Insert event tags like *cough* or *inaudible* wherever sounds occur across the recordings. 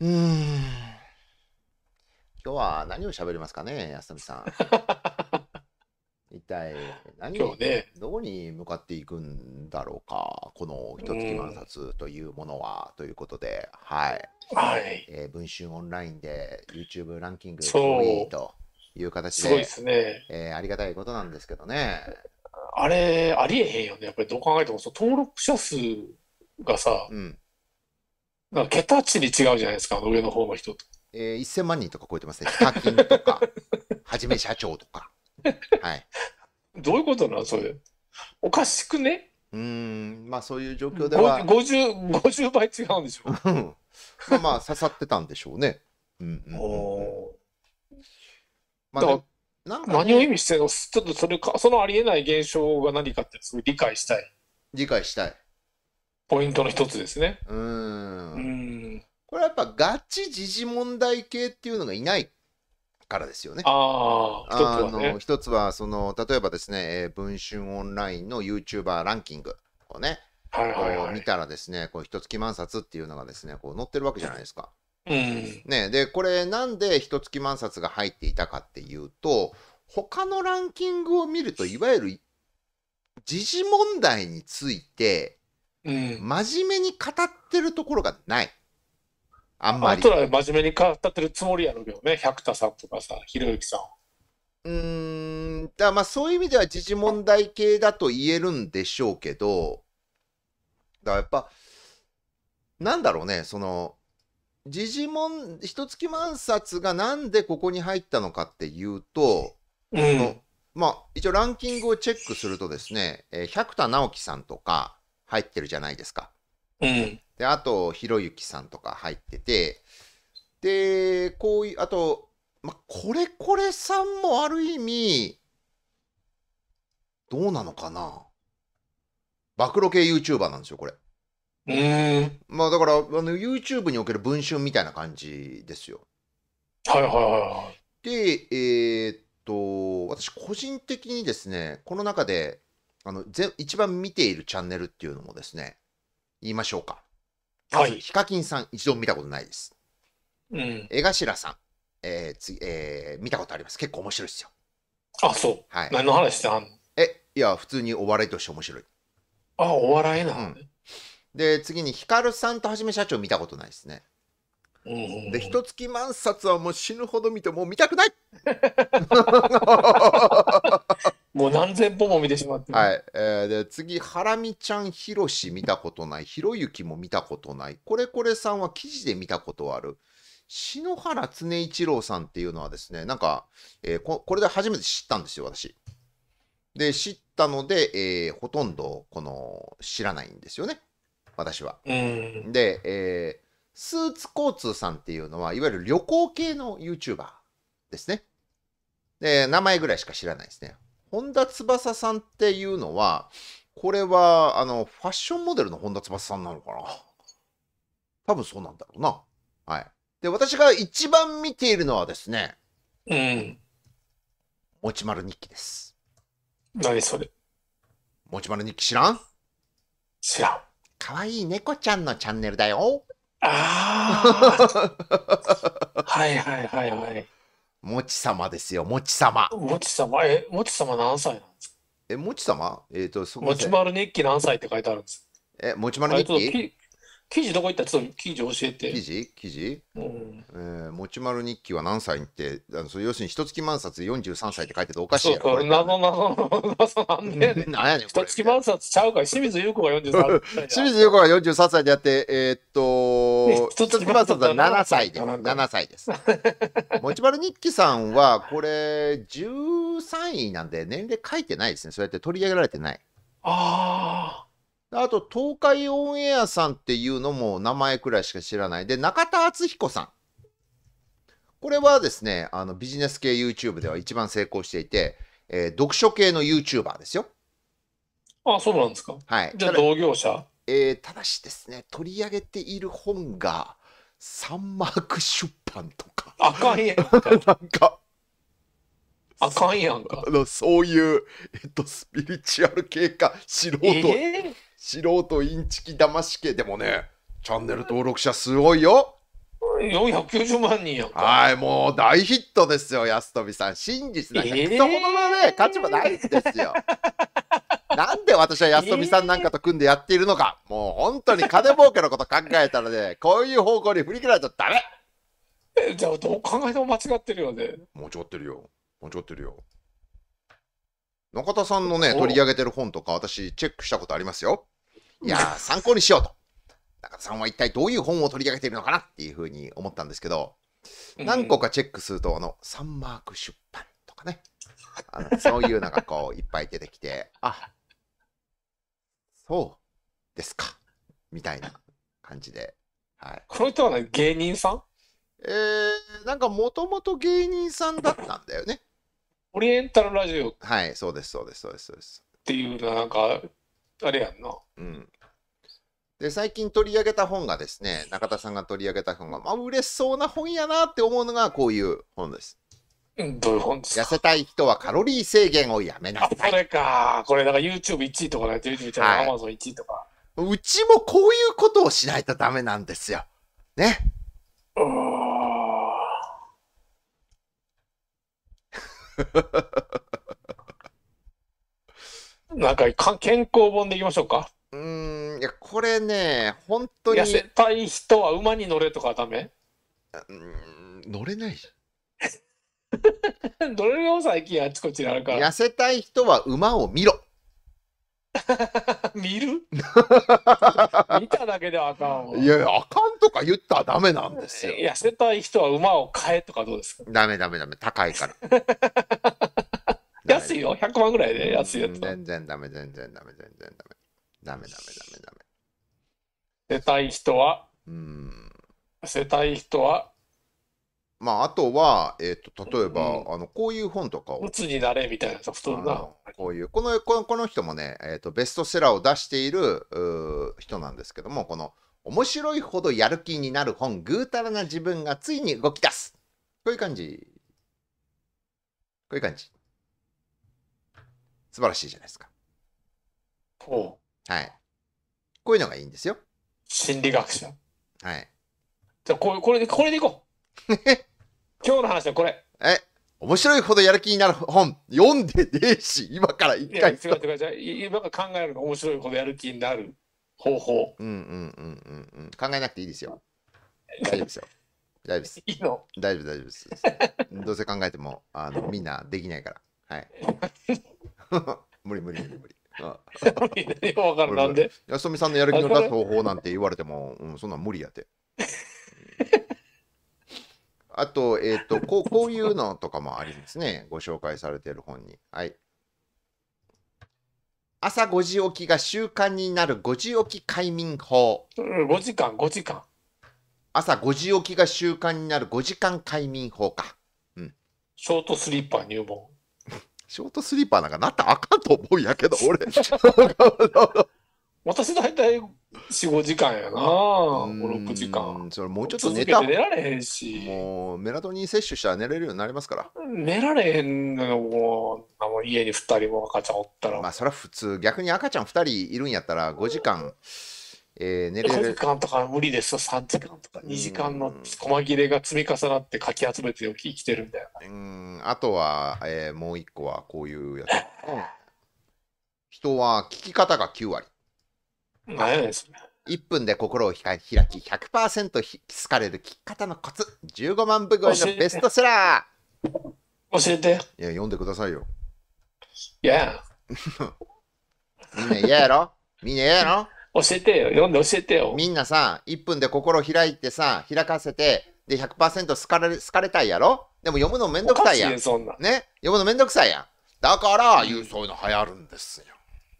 うん。今日は何を喋りますかね、安富さん。*laughs* 一体何を、ねどこに向かっていくんだろうか、この一月万冊というものは、ということで、はい、はい。えー文春オンラインで YouTube ランキングそ上位という形すごいでですね。えーありがたいことなんですけどね。あれ、ありえへんよね。やっぱりどう考えても、その登録者数がさ、うん、なんか桁値に違うじゃないですか、の上の方の人と。えー、1000万人とか超えてますね。ヒカキンとか、は *laughs* じめ社長とか。はい。どういうことなんそれ。おかしくねうん、まあそういう状況では。50, 50倍違うんでしょう。まあまあ刺さってたんでしょうね。うんうん、おまあ、ね、なんか、ね、何を意味してるのちょっとそれか、そのありえない現象が何かってすごい理解したい。理解したい。ポイントの一つですね。うん。うんこれはやっぱガチ時事問題系っていうのがいないからですよね。ああ、一つは、ね、一つはその、例えばですね、えー、文春オンラインの YouTuber ランキングをね、はいはいはい、見たらですね、こう一月万冊っていうのがですね、こう載ってるわけじゃないですか。うん、ね、で、これなんで一月万冊が入っていたかっていうと、他のランキングを見ると、いわゆる時事問題について、うん、真面目に語ってるところがない。あんまり。あとは真面目に語ってるつもりやろうけどね、百田さんとかさ、ひろゆきさん。うん、だまあそういう意味では時事問題系だと言えるんでしょうけど、だやっぱ、なんだろうね、その、時事問、つ月万冊がなんでここに入ったのかっていうと、うん、まあ一応ランキングをチェックするとですね、えー、百田直樹さんとか、入ってるじゃないですか。うん。で、あと、ひろゆきさんとか入ってて、で、こういう、あと、ま、これこれさんもある意味、どうなのかな暴露系 YouTuber なんですよ、これ。うん。まあだから、あの、YouTube における文春みたいな感じですよ。はいはいはいはい。で、えー、っと、私個人的にですね、この中で、あの、ぜ、一番見ているチャンネルっていうのもですね、言いましょうか。はいヒカキンさん、一度見たことないです。うん。江頭さん、えー、つえー見たことあります。結構面白いですよ。あ、そう。はい。何の話してはんのえ、いや、普通にお笑いとして面白い。あ、お笑いなので、次に、ヒカルさんとはじめ社長見たことないですね。で、一月万冊はもう死ぬほど見て、もう見たくない *laughs* もう何千本も見てしまって。はい。えー、で、次、ハラミちゃん、ヒロシ見たことない。ひろゆきも見たことない。これこれさんは記事で見たことある。篠原恒一郎さんっていうのはですね、なんか、えー、こ、これで初めて知ったんですよ、私。で、知ったので、えー、ほとんど、この、知らないんですよね。私は。で、えー、スーツ交通さんっていうのは、いわゆる旅行系の YouTuber ですね。で、名前ぐらいしか知らないですね。本田翼さんっていうのは、これは、あの、ファッションモデルの本田翼さんなのかな多分そうなんだろうな。はい。で、私が一番見ているのはですね、うん。もちまる日記です。何それもちまる日記知らん知らん。かわいい猫ちゃんのチャンネルだよ。ああ。*laughs* はいはいはいはい。もち様ですよ、もち様。もち様、え、もち様何歳なんですかえ、もち様えっ、ー、と、そこもちん。まる日記何歳って書いてあるんです。え、もちまる日記記事どこ行ったちょっと記事教えて。記事記事、うん、えー、持ち丸日記は何歳って、あのそ要するに一月万冊四十三歳って書いてておかしいやろ。そうそう、謎謎謎なんで、ね。何やね一月万冊ちゃうか清水優子が43 *laughs* 歳。清水優子が四十三歳でやって、えー、っと、*laughs* 一月万冊は *laughs* 七歳で、七歳です。持ち丸日記さんは、これ、十三位なんで、年齢書いてないですね。そうやって取り上げられてない。ああ。あと、東海オンエアさんっていうのも名前くらいしか知らない。で、中田敦彦さん。これはですね、あのビジネス系 YouTube では一番成功していて、えー、読書系の YouTuber ですよ。ああそうなんですか。はい。じゃあ同業者えー、ただしですね、取り上げている本が、サンマーク出版とか。あかんやんか。*laughs* なんか。あかんやんか。そういう、えっと、スピリチュアル系か、素人。えー素人インチキ騙し系でもね、チャンネル登録者すごいよ。490万人やはい、もう大ヒットですよ、安富さん。真実なんほどのね、価値もないですよ。*laughs* なんで私は安富さんなんかと組んでやっているのか、えー、もう本当に金儲けのこと考えたらね、こういう方向に振り切られちゃダメえじゃあどう考えても間違ってるよね。間違ってるよ。間違ってるよ。中田さんのね、取り上げてる本とか、私、チェックしたことありますよ。いや、*laughs* 参考にしようと。中田さんは一体どういう本を取り上げているのかなっていうふうに思ったんですけど、何個かチェックすると、あの、サンマーク出版とかね、あのそういうのがこう、いっぱい出てきて、*laughs* あ、そうですか、みたいな感じで。はい、この人は、芸人さんえー、なんかもともと芸人さんだったんだよね。オリエンタルラジオ。はい、そうです、そうです、そうです。そうですっていうのはなんかあれやんな。うん。で、最近取り上げた本がですね、中田さんが取り上げた本が、まあ、嬉しそうな本やなって思うのが、こういう本です。どういう本ですか痩せたい人はカロリー制限をやめなさい。これか。これ、なんか YouTube1 位とかな、YouTube チャンネ Amazon1 位とか。うちもこういうことをしないとダメなんですよ。ね。*laughs* なんか健康本でいきましょうか。うん、いや、これね、本当に。痩せたい人は馬に乗れとかダメうん、乗れないじゃん。乗 *laughs* れるよ、最近あっちこっちにあるから。痩せたい人は馬を見ろ。*laughs* 見る *laughs* 見ただけではあかんわ。いや、あかんとか言ったらダメなんですよ。痩せたい人は馬を買えとかどうですかダメダメダメ、高いから。安いよ、100万ぐらいで安いやつ。全然ダメ、全然ダメ、全然ダメ。ダメダメダメダメ。捨てたい人はうん。捨てたい人はまあ、あとは、えっ、ー、と、例えば、うん、あの、こういう本とかを。鬱になれみたいなソ普通な。こういう、この、このこの人もね、えっ、ー、と、ベストセラーを出している人なんですけども、この、面白いほどやる気になる本、ぐうたらな自分がついに動き出す。こういう感じ。こういう感じ。素晴らしいじゃないですか。ほう。はい。こういうのがいいんですよ。心理学者。はい。じゃあこれ、これで、これでいこう。*laughs* 今日の話はこれ。え面白いほどやる気になる本、読んでねえし、今から一回。違う違う今から考えるの面白いほどやる気になる方法。うんうんうんうんうん。考えなくていいですよ。大丈夫ですよ。大丈夫です。いいの大丈夫大丈夫です。*laughs* どうせ考えても、あの、みんなできないから。はい。*laughs* *laughs* 無理無理無理無理。あ何がわかるなんで安富さんのやる気の出す方法なんて言われても、うん、そんなん無理やて。あと、えっ、ー、とこう、こういうのとかもありますね。ご紹介されてる本に。はい。朝5時起きが習慣になる5時起き快眠法。5時間、5時間。朝5時起きが習慣になる5時間快眠法か。うん。ショートスリッパ入門。ショートスリーパーなんかなったらあかんと思うんやけど、*laughs* 俺。私大体4、5時間やな、5、6時間。それもうちょっと寝た。寝られへんし。もうメラトニン摂取したら寝れるようになりますから。寝られへんのよ、もう。家に2人も赤ちゃんおったら。まあ、それは普通、逆に赤ちゃん2人いるんやったら5時間。うんえー、寝れる時間とか無理です3時間とか2時間の細切れが積み重なってかき集めて生きてるみたいなうんあとは、えー、もう一個はこういうやつ、人は聞き方が9割何やねんそれ1分で心を開き100%ひ好かれる聞き方のコツ15万部超えのベストセラー教えていや読んでくださいよいや *laughs* みんな嫌やろみんな嫌やろ教えてよ、読んで教えてよ。みんなさ、1分で心開いてさ、開かせて、で100%好かれ好かれたいやろでも読むのめんどくさいやん。そんな。ね読むのめんどくさいやん。だから、うん、そういうの流行るんですよ。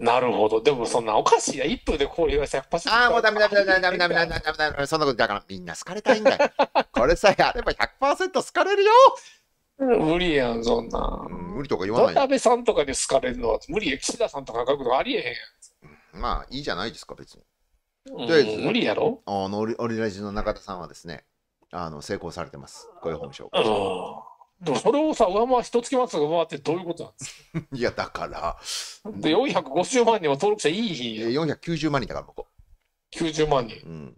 なるほど。でもそんなおかしいや。1分でこう言わせ100%。ああ、もうダメダメダメダメダメダメダメダメダメ。*laughs* そんなことだからみんな好かれたいんだよ。これさえあれば100%好かれるよ。無理やん、そんな。うん、無理とか言わない。渡辺さんとかに好かれるのは無理や。岸田さんとか書くのありえへん。まあいいじゃないですか、別に。とりあえず、無理やろあのオリオリラジの中田さんはですね、あの成功されてます、こういう本紹介。でもそれをさ、上回、一月末が上回ってどういうことなんですか *laughs* いや、だから。で、450万人は登録者いい日。490万人だから、僕。90万人。うん。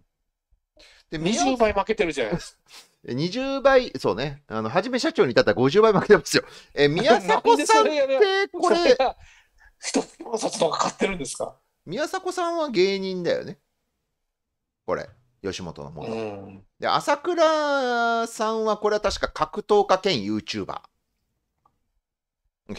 で、20倍負けてるじゃないですか。20 *laughs* 倍、そうね。あの、はじめ社長に至ったら50倍負けてますよ。え、宮迫さんって、これ。一つの札とか買ってるんですか宮迫さんは芸人だよね。これ、吉本のもと。で、朝倉さんはこれは確か格闘家兼 YouTuber。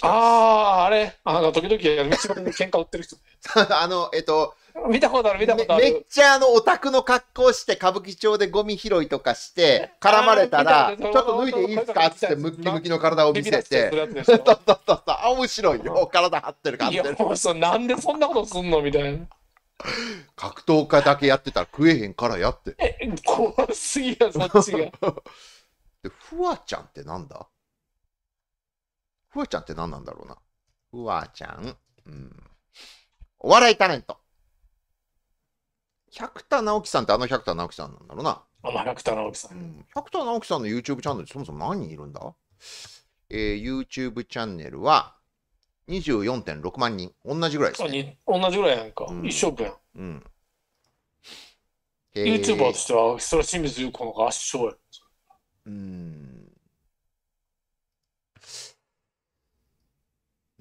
ああ、あれ、あの、時々、道端喧嘩売ってる人。*laughs* あの、えっと、見たことある、見たことある。めっちゃあの、オタクの格好して、歌舞伎町でゴミ拾いとかして、*laughs* 絡まれたら、ちょっと脱いでいいですかっつって、ムッキムキの体を見せて。*laughs* そうそうそう。面白いよ。体張ってる感じ。いや、もうそなんでそんなことすんのみたいな。格闘家だけやってたら食えへんからやって。え、怖すぎや、そっちが。で、フワちゃんってなんだふわちゃんって何なんだろうな。ふわちゃん。うん。お笑いタレント。百田直樹さんってあの百田直樹さんなんだろうな。あの百田直樹さん。うん、百田直樹さんの YouTube チャンネルそもそも何人いるんだえー、YouTube チャンネルは24.6万人。同じぐらいです、ね、同じぐらいやんか。うん、一緒分やん。うん。ー、YouTuber としては、それは清水優子の合唱やん。うん。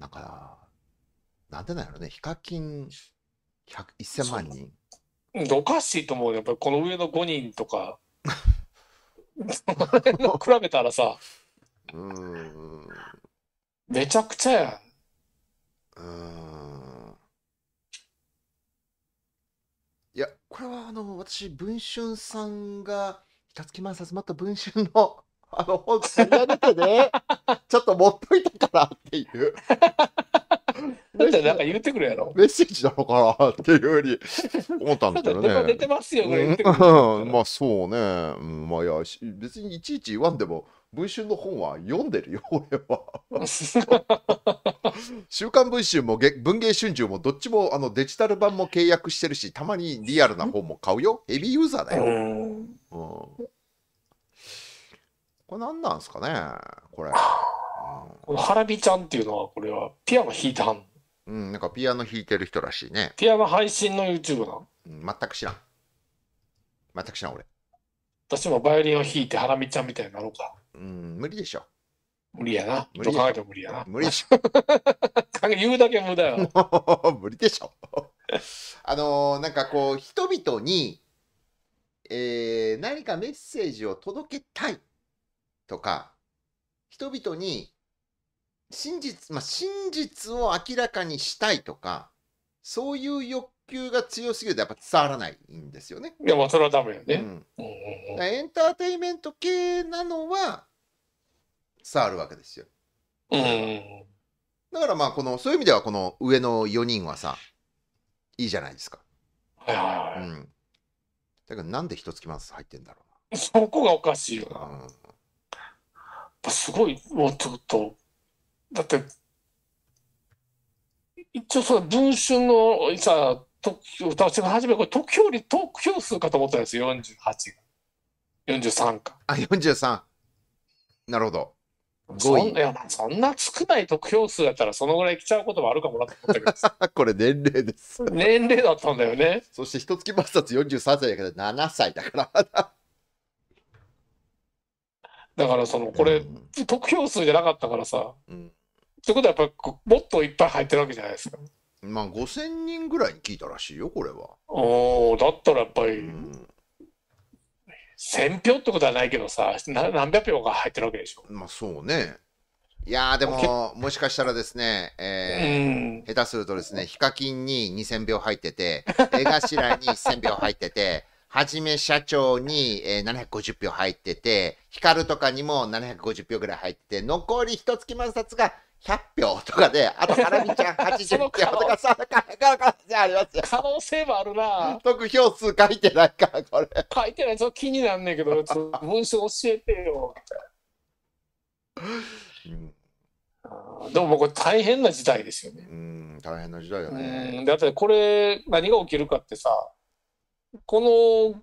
なんか、なんでなんやろね、ヒカキン1000万人。おかしいと思うよ、やっぱりこの上の5人とか、そ *laughs* の辺の比べたらさ、うんめちゃくちゃやん。うんいや、これはあの、私、文春さんが、ひたつき万冊まった文春のあの本釣り上げてねちょっと持っといたからっていう *laughs* だってなんか言ってくるやろメッセージなのかなっていうふうに思ったんだけどね *laughs* 出てますよこれ言ってくる、まあそうね、まあいや別にいちいち言わんでも文春の本は読んでるよ、俺は。*laughs* 週刊文春も文芸春秋もどっちもあのデジタル版も契約してるし、たまにリアルな本も買うよ。ヘビーユーザーだよ。うんこれ何なんすかねこれ、このハラビちゃんっていうのは、これはピアノ弾いてはんのうん、なんかピアノ弾いてる人らしいね、ピアノ配信の YouTube なんうん、全く知らん全く知らん俺私もバイオリンを弾いてハラミちゃんみたいになろうか。うん無理でしょ無理やな。無理考えても無理やな。無理でしょ。言うだけ無駄よ。無理でしょ *laughs* あのーなんかこう人々に、えー何かメッセージを届けたいとか、人々に真実、まあ、真実を明らかにしたいとか、そういう欲求が強すぎるとやっぱ伝わらないんですよね。いや、まあ、それはダメよね。うん、エンターテインメント系なのは伝わるわけですよ。うん、だからまあこのそういう意味ではこの上の4人はさいいじゃないですか。はいはいはい。うん、だけどなんで一月マンス入ってんだろうな。そこがおかしいよな。うんぱすごい、もうちょっと、だって、一応その文春のさ、私わの初め、これ得票率、得票数かと思ったんですよ、48が。43か。あ、43。なるほど。そんいやそんな少ない得票数だったらそのぐらい来ちゃうこともあるかもなと思ったけど *laughs* これ年齢です年齢だったんだよねそして一月抹殺43歳だけど7歳だからだからそのこれ、得票数じゃなかったからさ、うん、ってことはやっぱりもっといっぱい入ってるわけじゃないですか。まあ5000人ぐらいに聞いたらしいよこれは。おおだったらやっぱり、うん、1000票ってことはないけどさ何百票が入ってるわけでしょ。まあそうね。いやでも、もしかしたらですね、えー、うん、下手するとですね、ヒカキンに2000票入ってて、江頭に1000票入ってて、はじめ社長に、えー、750票入ってて、ヒカルとかにも750票ぐらい入ってて、残り一月摩擦が100票とかで、あと、ハラミちゃん80票とか、そんな感じありますよ。可能性もあるな。得票数書いてないから、これ。書いてない、ちょっと気になんねんけど、ちょっと文章教えてよ。うん、でも僕、大変な時代ですよね。うん、大変な時代よね。だって、これ、何が起きるかってさ、この、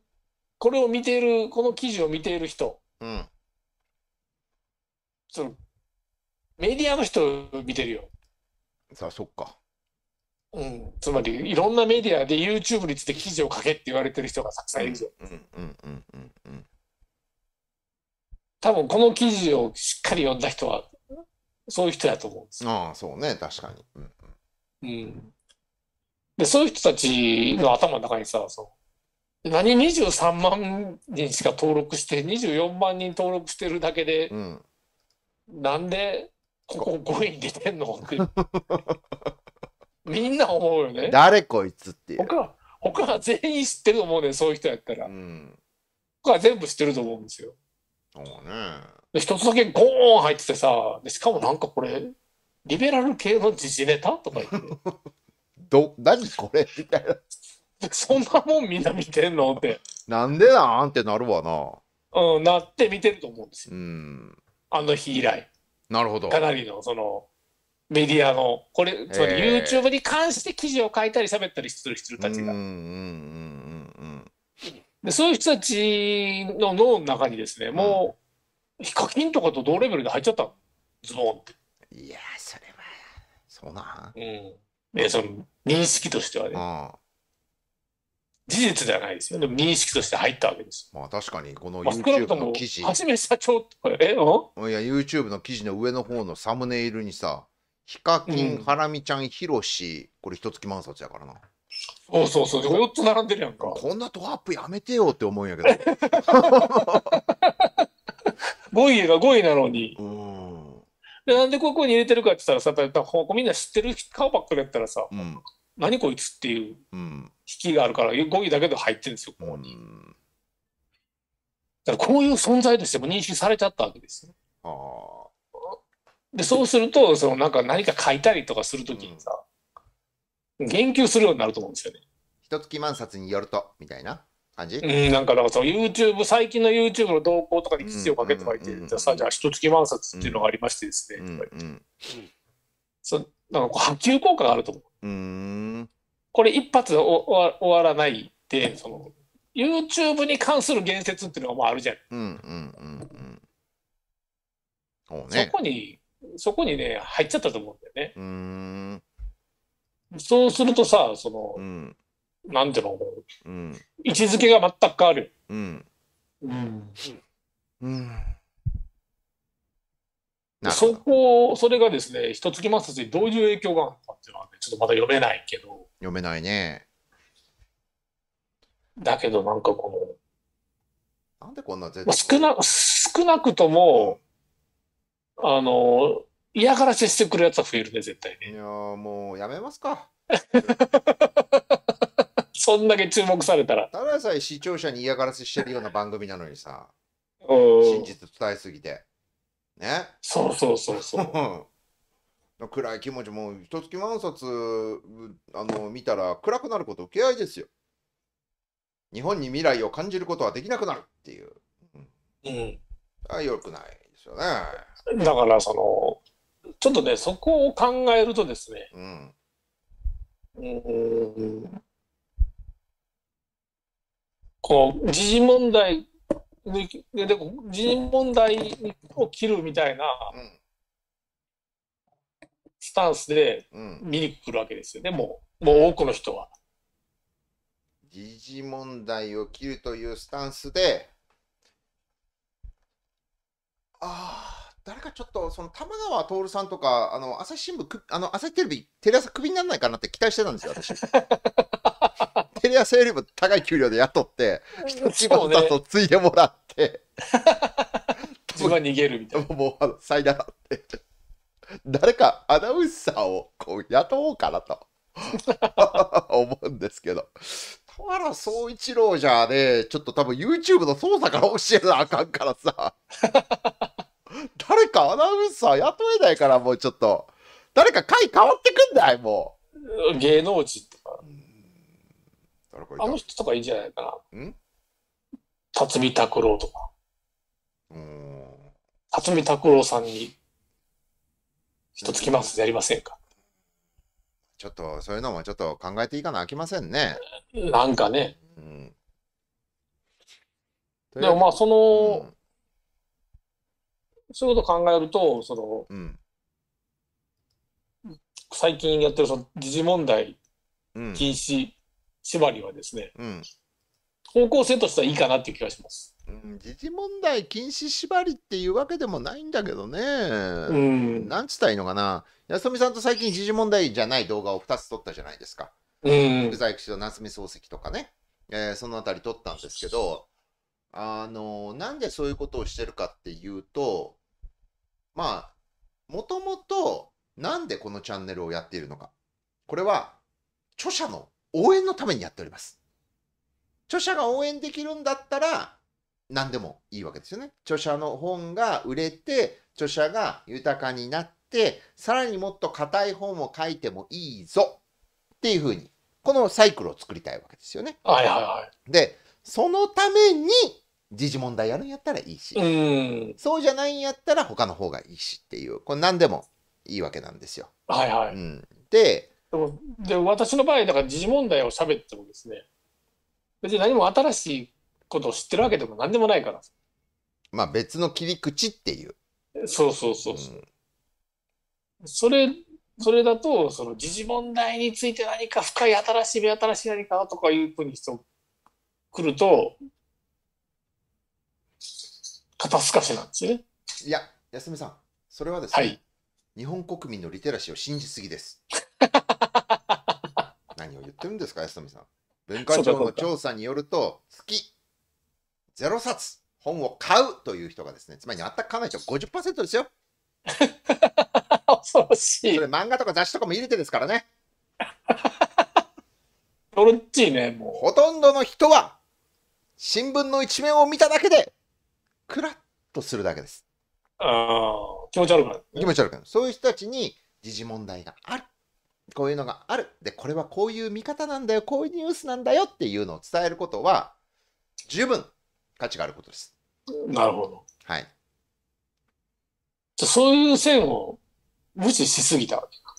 これを見ている、この記事を見ている人、うん、そのメディアの人見てるよ。さあ、そっか。うん、つまりいろんなメディアで YouTube について記事を書けって言われてる人がたくさんいるじゃん。多分この記事をしっかり読んだ人はそういう人やと思うんですああそうね確かに。うん、うん、でそういう人たちの頭の中にさそ何23万人しか登録して24万人登録してるだけで、うん、なんでここ5位に出てんのって *laughs* みんな思うよね誰こいつっていう他他は全員知ってると思うねそういう人やったら、うん、他は全部知ってると思うんですよそうね一つだけゴーン入っててさしかもなんかこれリベラル系の時事ネタとか言って *laughs* ど何これみたいな *laughs* そんなもんみんな見てんのって。なんでなんってなるわな。うん、なって見てると思うんですよ。うん。あの日以来。なるほど。かなりの、その、メディアの、これ、つまりー YouTube に関して記事を書いたり喋ったりする人たちが。うんうんうんうんでそういう人たちの脳の中にですね、もう、ヒカキンとかと同レベルで入っちゃったのズボンって。いや、それは、そうなん。うん。え、その、認識としてはね。あ事実ではないですよね。認識として入ったわけです。まあ確かに、この YouTube の記事。はじめ社長えおいや、YouTube の記事の上の方のサムネイルにさ、ヒカキン、ハラミちゃん、ヒロシ、これひ一月万冊やからな。そうそうそう、っと並んでるやんか。こんなドアップやめてよって思うんやけど。5 *laughs* 位が5位なのに。うで、なんでここに入れてるかって言ったらさ、だらみんな知ってる顔ばっかりやったらさ、うん何こいつっていう引きがあるから、語彙だけで入ってるんですよ、ここに。だからこういう存在としても認識されちゃったわけですよ。で、そうすると、そのなんか何か書いたりとかするときにさ、言及するようになると思うんですよね。ひ一月万冊によると、みたいな感じうん、なんかだからその YouTube、最近の YouTube の動向とかに記事をかけてはいて、じゃあさ、じゃあ一月万冊っていうのがありましてですね、とか言って。うん、そうなんか波及効果があると思う。これ一発で終わらないでその YouTube に関する言説っていうのがまああるじゃん。うんうんうんうん。ね、そこにそこにね入っちゃったと思うんだよね。うんそうするとさその、うん、なんていうの、うん、位置づけが全く変わる。うん、うん、うんそこ、それがですね、一月摩擦にどういう影響があったっていうのは、ね、ちょっとまだ読めないけど。読めないね。だけど、なんかこの、なんでこんな絶対、まあ、少な、少なくとも、うん、あの、嫌がらせしてくるやつは増えるね、絶対ね。いやもうやめますか。*laughs* そんだけ注目されたら。たださえ視聴者に嫌がらせしてるような番組なのにさ、真実伝えすぎて。ねそうそうそうそう *laughs* 暗い気持ちもひつ月万冊あの見たら暗くなること受け合いですよ日本に未来を感じることはできなくなるっていう、うん、あよくないですよねだからそのちょっとねそこを考えるとですねうんうんこう時事問題ででで人民問題を切るみたいなスタンスで見に来るわけですよね、もうもう多くの人は。時事問題を切るというスタンスで、ああ、誰かちょっと、その玉川徹さんとか、あの朝日新聞、あの朝日テレビ、テレ朝クビにならないかなって期待してたんですよ、私。*laughs* テア朝よりも高い給料で雇って、一つバッとついでもらって、*laughs* 自分は逃げるみたいな。*laughs* もう、最大だって。誰かアナウンサーをこう雇おうかなと *laughs* 思うんですけど。田原総一郎じゃね、ちょっと多分 YouTube の操作から教えなあかんからさ。誰かアナウンサー雇えないからもうちょっと。誰か回変わってくんだいもう。芸能人からこあの人とかいいんじゃないかな。ん辰巳拓郎とか。うん。辰巳拓郎さんに、一つきますやりませんかちょっと、そういうのもちょっと考えていかなあきませんね。なんかね。うん。でもまあ、その、うん、そういうこと考えると、その、うん、最近やってるその時事問題禁止縛りはですね、うん、方向性としてはいいかなっていう気がします。うん、時事問題禁止縛りっていうわけでもないんだけどね、うん、なんつったらいいのかな、安富さんと最近、時事問題じゃない動画を2つ撮ったじゃないですか、久在久志と夏目漱石とかね、えー、そのあたり撮ったんですけど、あのなんでそういうことをしてるかっていうと、まあ、もともとなんでこのチャンネルをやっているのか、これは著者の応援のためにやっております。著者が応援できるんだったら、何でもいいわけですよね。著者の本が売れて、著者が豊かになって、さらにもっと硬い本を書いてもいいぞっていうふうに、このサイクルを作りたいわけですよね。はいはいはい。で、そのために、時事問題やるんやったらいいし、うそうじゃないんやったら他の方がいいしっていう、これ何でもいいわけなんですよ。はいはい。うん、で、で私の場合だから時事問題を喋ってもですね別に何も新しいことを知ってるわけでも何でもないからまあ別の切り口っていうそうそうそうそう、ん、それそれだとその時事問題について何か深い新しい目新しい何かとかいうふうに人来ると肩透かしなんですねいや安見さんそれはですね、はい、日本国民のリテラシーを信じすぎです言ってるんですか、安富さん。文化庁の調査によると、月0冊本を買うという人がですね、つまりあったかない人50%ですよ。*laughs* 恐ろしい。それ漫画とか雑誌とかも入れてですからね。恐ろしいね、もう。ほとんどの人は、新聞の一面を見ただけで、くらっとするだけです。ああ、気持ち悪くなる、ね、気持ち悪くなる。そういう人たちに時事問題がある。こういうのがある。で、これはこういう見方なんだよ、こういうニュースなんだよっていうのを伝えることは、十分価値があることです。なるほど。はい。じゃそういう線を無視しすぎたわけか。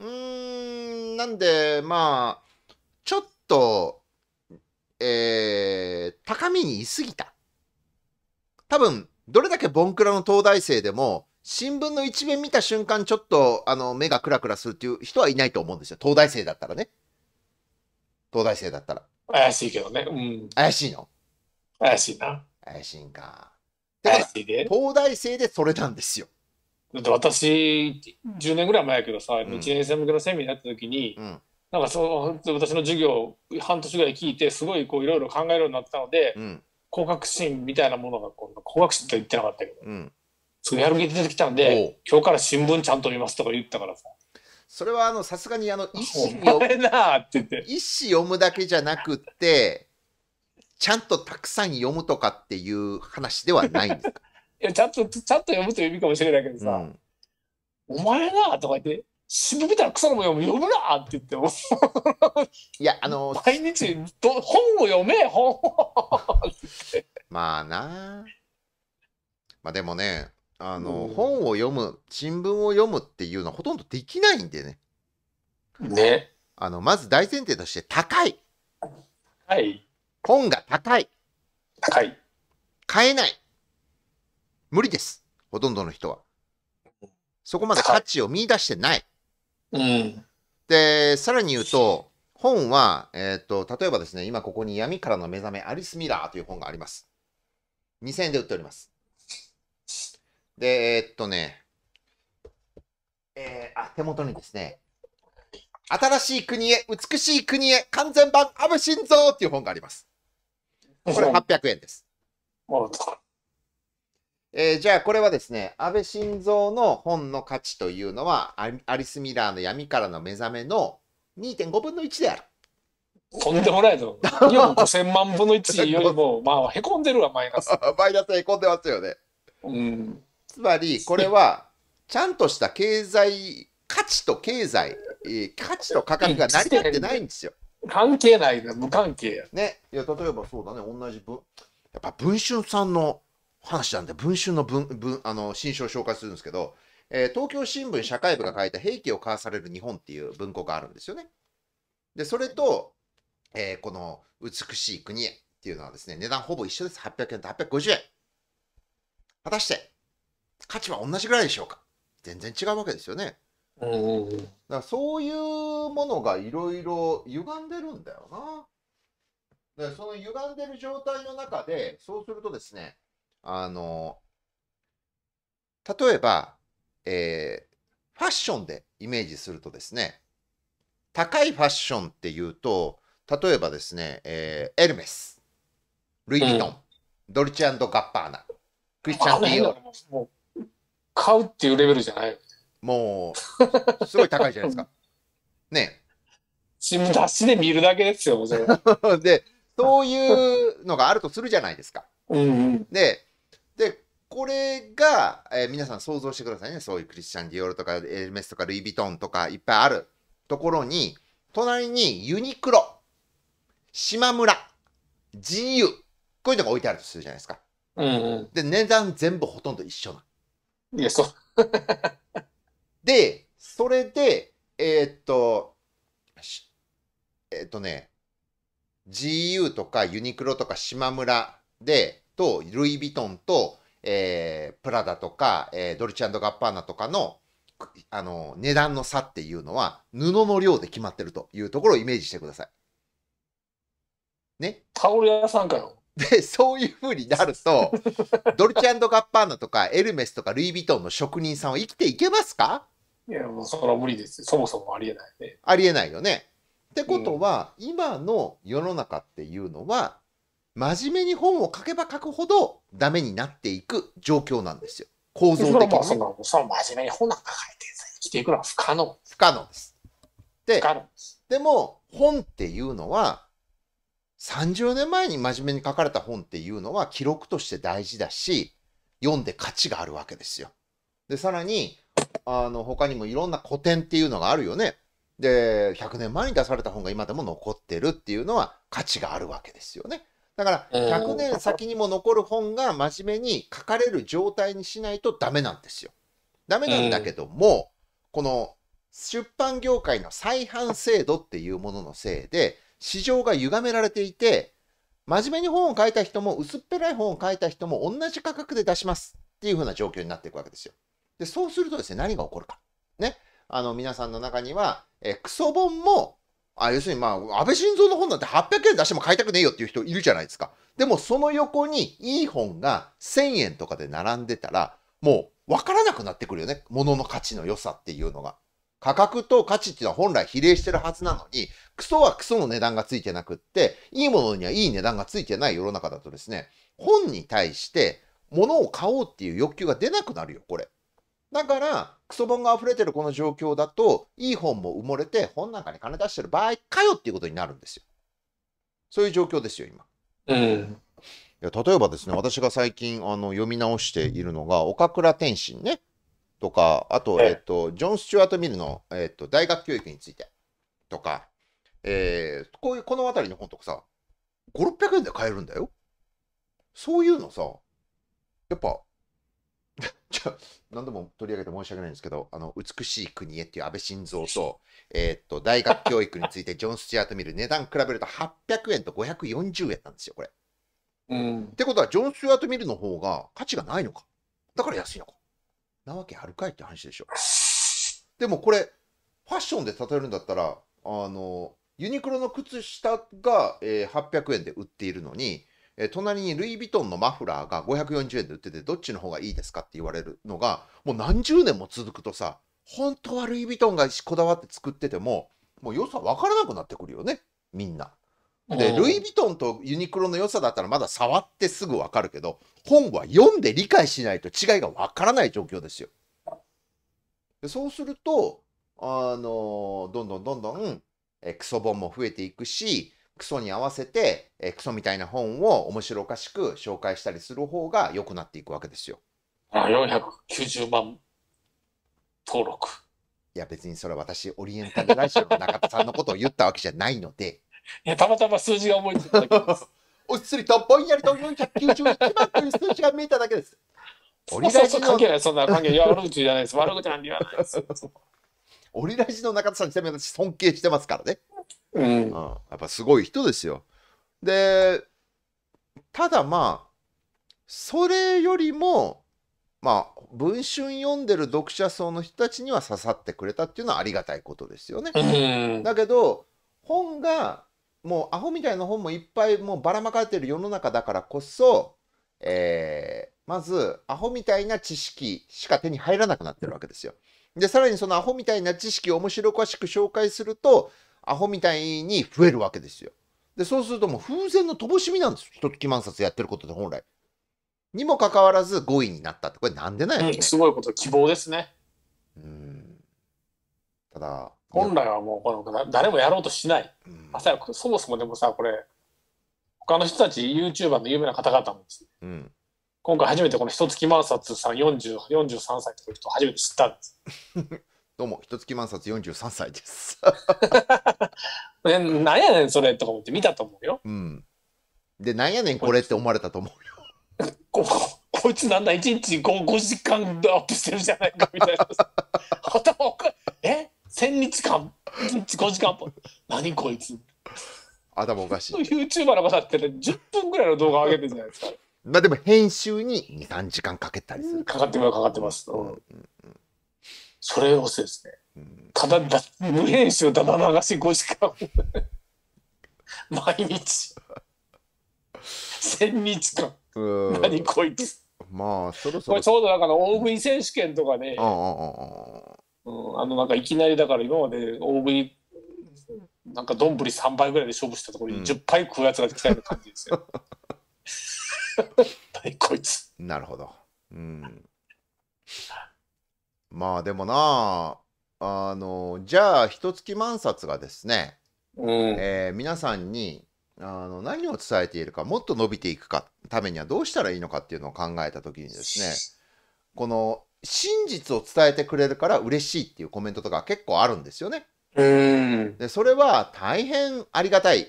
うーん、なんで、まあ、ちょっと、えー、高みにいすぎた。多分、どれだけボンクラの東大生でも、新聞の一面見た瞬間、ちょっと、あの、目がクラクラするっていう人はいないと思うんですよ。東大生だったらね。東大生だったら。怪しいけどね。うん。怪しいの怪しいな。怪しいんか。怪しいで。東大生でそれなんですよ。だって私、10年ぐらい前やけどさ、う1年生向けのセミになった時に、うん、なんかその、私の授業、半年ぐらい聞いて、すごいこう、いろいろ考えるようになったので、うん、工学心みたいなものが、工学心て言ってなかったけど、うんやる気出てきたんで、今日から新聞ちゃんと見ますとか言ったからさ。それはあの、さすがにあの、一紙読て、一紙読むだけじゃなくて、ちゃんとたくさん読むとかっていう話ではないんですか *laughs* いや、ちゃんと、ちゃんと読むという意味かもしれないけどさ、うん、お前なとか言って、新聞見たら草のも読む、読むなって言っても。いや、あの、毎日ど、本を読め、本を *laughs* まあなまあでもね、あの、本を読む、新聞を読むっていうのはほとんどできないんでね。ね。あの、まず大前提として高い。はい。本が高い。高い。買えない。無理です。ほとんどの人は。そこまで価値を見出してない。うん。で、さらに言うと、本は、えっ、ー、と、例えばですね、今ここに闇からの目覚め、アリス・ミラーという本があります。2000円で売っております。で、えー、っとね、えー、あ、手元にですね、新しい国へ、美しい国へ、完全版、安倍晋三っていう本があります。これ800円です。えー、じゃあ、これはですね、安倍晋三の本の価値というのは、アリス・ミラーの闇からの目覚めの2.5分の1である。とんでもないぞ。2 *laughs* 億5000万分の1よりも、まあ、へこんでるわ、マイナス。*laughs* マイナスへこんでますよね。うん。つまりこれはちゃんとした経済価値と経済価値と価格が成り立ってないんですよ。関係ないな無関係や。ねいや例えばそうだね同じ文やっぱ文春さんの話なんで文春の文文あの新書を紹介するんですけど、えー、東京新聞社会部が書いた「兵器を交わされる日本」っていう文庫があるんですよね。でそれと、えー、この「美しい国へ」っていうのはですね値段ほぼ一緒です800円と850円。果たして価値は同じぐらいでしょうか全然違うわけですよね。だからそういうものがいろいろ歪んでるんだよな。だからその歪んでる状態の中でそうするとですねあの例えば、えー、ファッションでイメージするとですね高いファッションっていうと例えばですね、えー、エルメスルイ・ヴィトン、うん、ドルチェガッパーナクリスチャン・ディオール買うっていうレベルじゃない。もう、すごい高いじゃないですか。*laughs* ねえ。雑誌で見るだけですよ、それ *laughs* で、そういうのがあるとするじゃないですか。うんうん、で、で、これが、えー、皆さん想像してくださいね。そういうクリスチャン・ディオールとか、エルメスとか、ルイ・ヴィトンとかいっぱいあるところに、隣にユニクロ、島村、GU、こういうのが置いてあるとするじゃないですか。うんうん、で、値段全部ほとんど一緒ないや、そう。*laughs* で、それで、えー、っと、えー、っとね、GU とかユニクロとか島村で、と、ルイ・ヴィトンと、えー、プラダとか、えー、ドルチアンドガッパーナとかの、あの、値段の差っていうのは、布の量で決まってるというところをイメージしてください。ね。タオル屋さんかよ。で、そういうふうになると、*laughs* ドルチェガッパーナとかエルメスとかルイ・ヴィトンの職人さんは生きていけますかいや、もうそれは無理ですそもそもありえないね。ありえないよね。ってことは、うん、今の世の中っていうのは、真面目に本を書けば書くほどダメになっていく状況なんですよ。構造的に、ね。そのその真面目に本なんか書いて生きていくのは不可能。不可能です。で、でも本っていうのは30年前に真面目に書かれた本っていうのは記録として大事だし、読んで価値があるわけですよ。で、さらに、あの、他にもいろんな古典っていうのがあるよね。で、100年前に出された本が今でも残ってるっていうのは価値があるわけですよね。だから、100年先にも残る本が真面目に書かれる状態にしないとダメなんですよ。ダメなんだけども、この出版業界の再販制度っていうもののせいで、市場が歪められていて、真面目に本を書いた人も薄っぺらい本を書いた人も同じ価格で出しますっていう風な状況になっていくわけですよ。で、そうするとですね、何が起こるか。ね。あの、皆さんの中には、えクソ本も、あ、要するにまあ、安倍晋三の本なんて800円出しても買いたくねえよっていう人いるじゃないですか。でも、その横にいい本が1000円とかで並んでたら、もう分からなくなってくるよね。物の価値の良さっていうのが。価格と価値っていうのは本来比例してるはずなのに、クソはクソの値段がついてなくって、いいものにはいい値段がついてない世の中だとですね、本に対して物を買おうっていう欲求が出なくなるよ、これ。だから、クソ本が溢れてるこの状況だと、いい本も埋もれて、本なんかに金出してる場合かよっていうことになるんですよ。そういう状況ですよ、今。うん。いや例えばですね、私が最近あの読み直しているのが、岡倉天心ね。とか、あと、えっと、ジョン・スチュワート・ミルの、えっと、大学教育についてとか、えー、こういう、この辺りの本とかさ、5、600円で買えるんだよ。そういうのさ、やっぱ、*laughs* じゃ何度も取り上げて申し訳ないんですけど、あの美しい国へっていう安倍晋三と,、えっと、大学教育についてジョン・スチュアート・ミル、値段比べると800円と540円なんですよ、これ。うん、ってことは、ジョン・スチュアート・ミルの方が価値がないのか。だから安いのか。なわけあるかいって話でしょ。でもこれ、ファッションで例えるんだったら、あの、ユニクロの靴下が、えー、800円で売っているのに、えー、隣にルイ・ヴィトンのマフラーが540円で売ってて、どっちの方がいいですかって言われるのが、もう何十年も続くとさ、本当はルイ・ヴィトンがこだわって作ってても、もう良さ分からなくなってくるよね、みんな。でルイ・ヴィトンとユニクロの良さだったらまだ触ってすぐ分かるけど本は読んで理解しないと違いが分からない状況ですよ。でそうするとあのどんどんどんどんえクソ本も増えていくしクソに合わせてえクソみたいな本を面白おかしく紹介したりする方が良くなっていくわけですよ。あ490万登録。いや別にそれは私オリエンタルラジオの中田さんのことを言ったわけじゃないので。いや、たまたま数字が思いついただけです。*laughs* おっすりとぼんやりと491万という数字が見えただけです。オリラジの関係ない、そんな関係ない。悪口じゃないです。悪口なんて言わないです。*laughs* オリラジの中田さんちなみに私尊敬してますからね。うん、うん。やっぱすごい人ですよ。で、ただまあ、それよりも、まあ、文春読んでる読者層の人たちには刺さってくれたっていうのはありがたいことですよね。だけど、本がもうアホみたいな本もいっぱいもうばらまかれてる世の中だからこそ、えー、まずアホみたいな知識しか手に入らなくなってるわけですよ。でさらにそのアホみたいな知識を面白おかしく紹介するとアホみたいに増えるわけですよ。でそうするともう風船の乏しみなんですよ。つ月満札やってることで本来。にもかかわらず5位になったってこれなんでない、ねうん、すごいこと希望ですね。うんただ本来はもうこの誰もやろうとしない、うん、あそもそもでもさこれ他の人たち YouTuber の有名な方々もうん、今回初めてこの一月万冊さん43歳という人初めて知ったんです *laughs* どうも一月万冊43歳です *laughs* なんやねんそれとか思って見たと思うよ、うん、でなんやねんこれって思われたと思うよここいつなんだ1日 5, 5時間アップしてるじゃないかみたいな *laughs* 頭おかえ千日間5時間も何こいつ頭おかしい YouTuber の方ってね10分ぐらいの動画上げてるじゃないですかまあでも編集に23時間かけたりするかかってますかかってます、うんうんそれをせですね、うん、ただだ無編集だだ流し5時間 *laughs* 毎日千日間何こいつまあそろそろれちょうどなんかの大食い選手権とかね、うんうんうんうんあのなんかいきなりだから今まで大食いなんか丼3杯ぐらいで勝負したところに10杯食うやつが来たような感じですよ。うん、こいつ。なるほど。うん、まあでもなあのじゃあ一月万冊がですね、うん、えー、皆さんにあの何を伝えているかもっと伸びていくかためにはどうしたらいいのかっていうのを考えた時にですねこの真実を伝えてくれるから嬉しいっていうコメントとか結構あるんですよね。でそれは大変ありがたい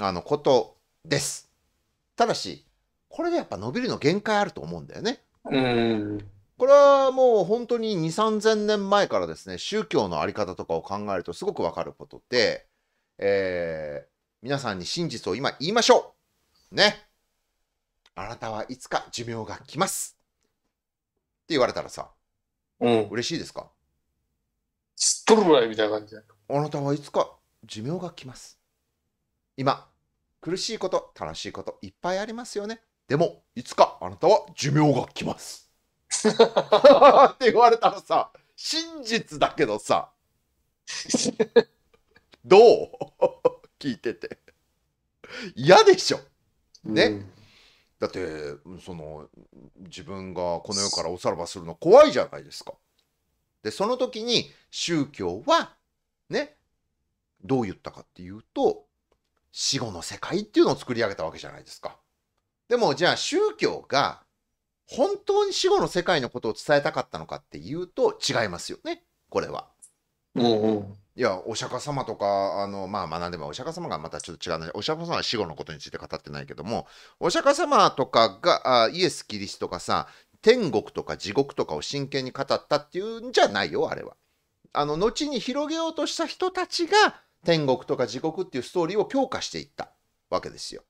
あのことです。ただしこれでやっぱ伸びるの限界あると思うんだよね。これはもう本当に2 3千年前からですね宗教のあり方とかを考えるとすごくわかることで、えー、皆さんに真実を今言いましょうねあなたはいつか寿命が来ます言われたらさ、うん。嬉しいですか知っとるぐらいみたいな感じあなたはいつか寿命が来ます。今、苦しいこと、楽しいこと、いっぱいありますよね。でも、いつかあなたは寿命が来ます。って言われたらさ、真実だけどさ、どう *laughs* 聞いてて。嫌でしょ。ね、うん、だってその自分がこの世からおさらばするの怖いじゃないですか。でその時に宗教はねどう言ったかっていうと死後の世界っていうのを作り上げたわけじゃないですか。でもじゃあ宗教が本当に死後の世界のことを伝えたかったのかっていうと違いますよねこれは。うん、ういや、お釈迦様とか、あの、まあ、学んでも、お釈迦様がまたちょっと違うので、お釈迦様は死後のことについて語ってないけども、お釈迦様とかが、あイエス・キリストがさ、天国とか地獄とかを真剣に語ったっていうんじゃないよ、あれは。あの、後に広げようとした人たちが、天国とか地獄っていうストーリーを強化していったわけですよ。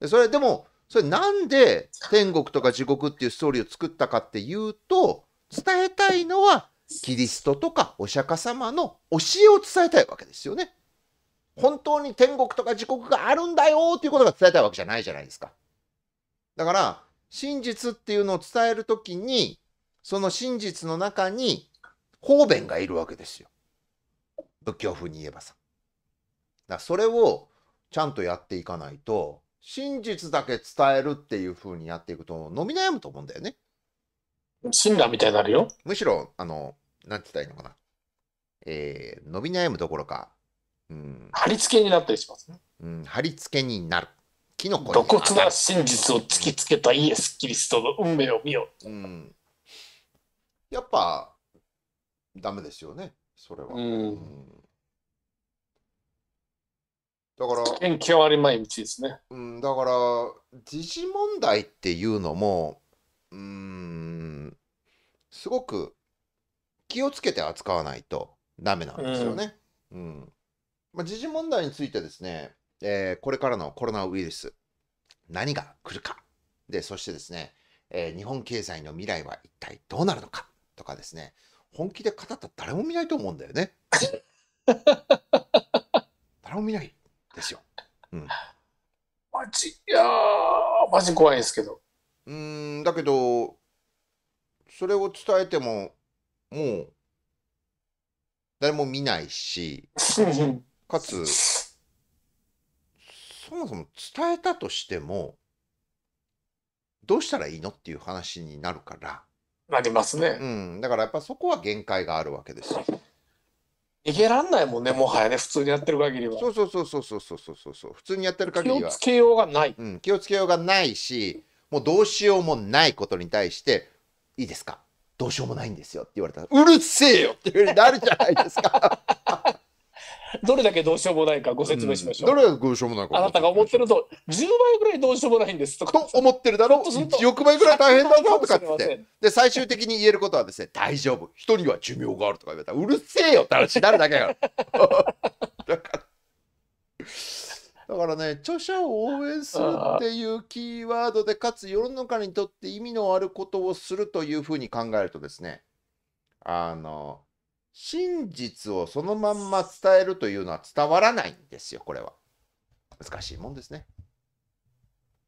でそれでも、それなんで天国とか地獄っていうストーリーを作ったかっていうと、伝えたいのは、キリストとかお釈迦様の教えを伝えたいわけですよね。本当に天国とか地獄があるんだよっていうことが伝えたいわけじゃないじゃないですか。だから、真実っていうのを伝えるときに、その真実の中に方便がいるわけですよ。仏教風に言えばさ。だそれをちゃんとやっていかないと、真実だけ伝えるっていう風にやっていくと、伸び悩むと思うんだよね。死んだみたいになるよ。むしろ、あの、なんて言ったらいいのかな。えー、伸び悩むどころか、うん。貼り付けになったりしますね。うん、貼り付けになる。キノコ露骨な真実を突きつけたイエス・キリストの運命を見よう。うん。やっぱ、ダメですよね、それは。うん。うん、だから、研究ありまい道ですね。うん、だから、時事問題っていうのも、うん、すごく気をつけて扱わないとダメなんですよね。うん。まあ、時事問題についてですね、えー、これからのコロナウイルス、何が来るか。で、そしてですね、えー、日本経済の未来は一体どうなるのかとかですね、本気で語ったら誰も見ないと思うんだよね。*laughs* 誰も見ないですよ。うん。マジ、いやマジ怖いんですけど。うん、だけど、それを伝えてももう誰も見ないしかつそもそも伝えたとしてもどうしたらいいのっていう話になるから。なりますね。うん、だからやっぱそこは限界があるわけですよ。いけらんないもんね、もはやね、普通にやってる限りは。そうそうそうそうそうそうそうそう、普通にやってる限りは。気をつけようがない。うん、気をつけようがないし、もうどうしようもないことに対して、いいですかどうしようもないんですよって言われたら、うるせえよってなるじゃないですか。*laughs* どれだけどうしようもないかご説明しましょう。うん、どれだけどうしようもないか。あなたが思ってると、10倍ぐらいどうしようもないんですとか。と思ってるだろう。1億倍ぐらい大変だぞとかって。で、最終的に言えることはですね、大丈夫。人人は寿命があるとか言われたら、うるせえよって話になるだけやから。だから。*laughs* だからね著者を応援するっていうキーワードでかつ世の中にとって意味のあることをするというふうに考えるとですねあの真実をそのまんま伝えるというのは伝わらないんですよこれは。難しいもんですね。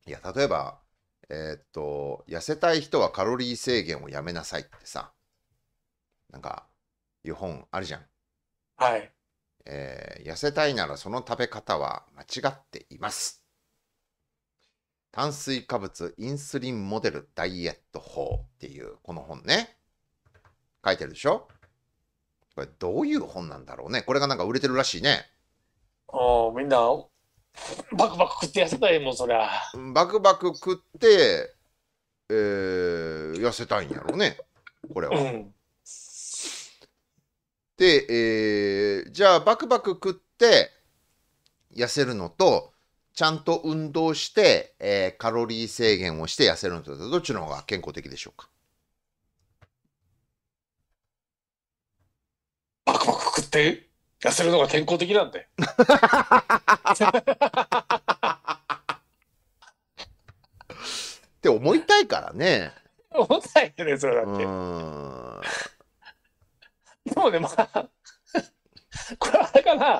いや例えばえー、っと痩せたい人はカロリー制限をやめなさいってさなんかいう本あるじゃん。はい。えー、痩せたいならその食べ方は間違っています。炭水化物インスリンモデルダイエット法っていうこの本ね。書いてるでしょこれどういう本なんだろうね。これがなんか売れてるらしいね。ああ、みんなバクバク食って痩せたいもんそりゃ。バクバク食って、えー、痩せたいんやろうね。これは。うんで、えー、じゃあバクバク食って痩せるのと、ちゃんと運動して、えー、カロリー制限をして痩せるのと、どっちの方が健康的でしょうかバクバク食って痩せるのが健康的なんで。*laughs* って思いたいからね。*laughs* 思いたいよね、それだって。でもね、まあ、これはあれかな、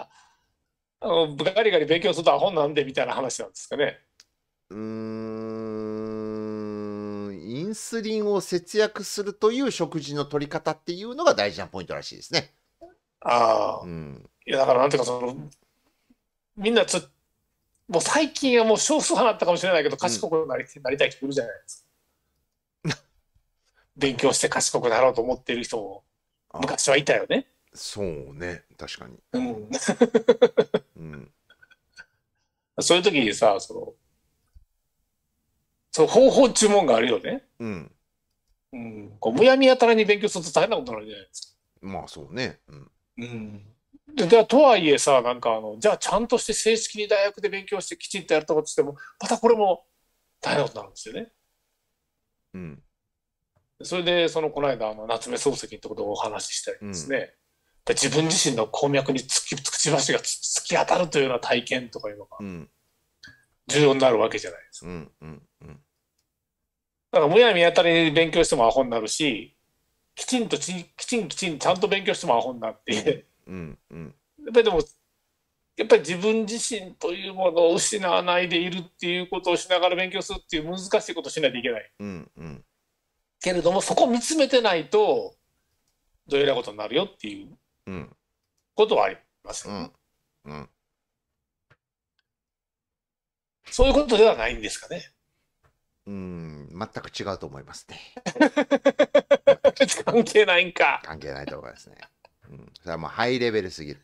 あのガリガリ勉強するとアホなんでみたいな話なんですかね。うーん、インスリンを節約するという食事の取り方っていうのが大事なポイントらしいですね。ああ、うん、いやだからなんていうかそのみんなつもう最近はもう少数派だったかもしれないけど賢くなり,、なりたい人いるじゃないですか。*laughs* 勉強して賢くなろうと思っている人も昔はいたよね。そうね、確かに。うん。うん、*laughs* そういう時にさ、その、その方法注文があるよね。うん。うん。こう、むやみやたらに勉強すると大変なことになるじゃないですか。まあそうね。うん。うん。ででとはいえさ、なんかあの、じゃあちゃんとして正式に大学で勉強してきちんとやるとかってっても、またこれも大変なことなんですよね。うん。それでそのこの間の夏目漱石ってことをお話ししたりですね、うん、自分自身の鉱脈に突きくちばしが突き当たるというような体験とかいうのが重要になるわけじゃないですか。だからむやみやたり勉強してもアホになるしきちんときちんきちんちゃんと勉強してもアホになって、うやっぱりでもやっぱり自分自身というものを失わないでいるっていうことをしながら勉強するっていう難しいことをしないといけない。うんうんけれどもそこを見つめてないとどういうことになるよっていうことはありますうんうん、そういうことではないんですかね。うん全く違うと思いますね。*laughs* 関係ないんか。関係ないと思いますね。うん、それはもうハイレベルすぎる。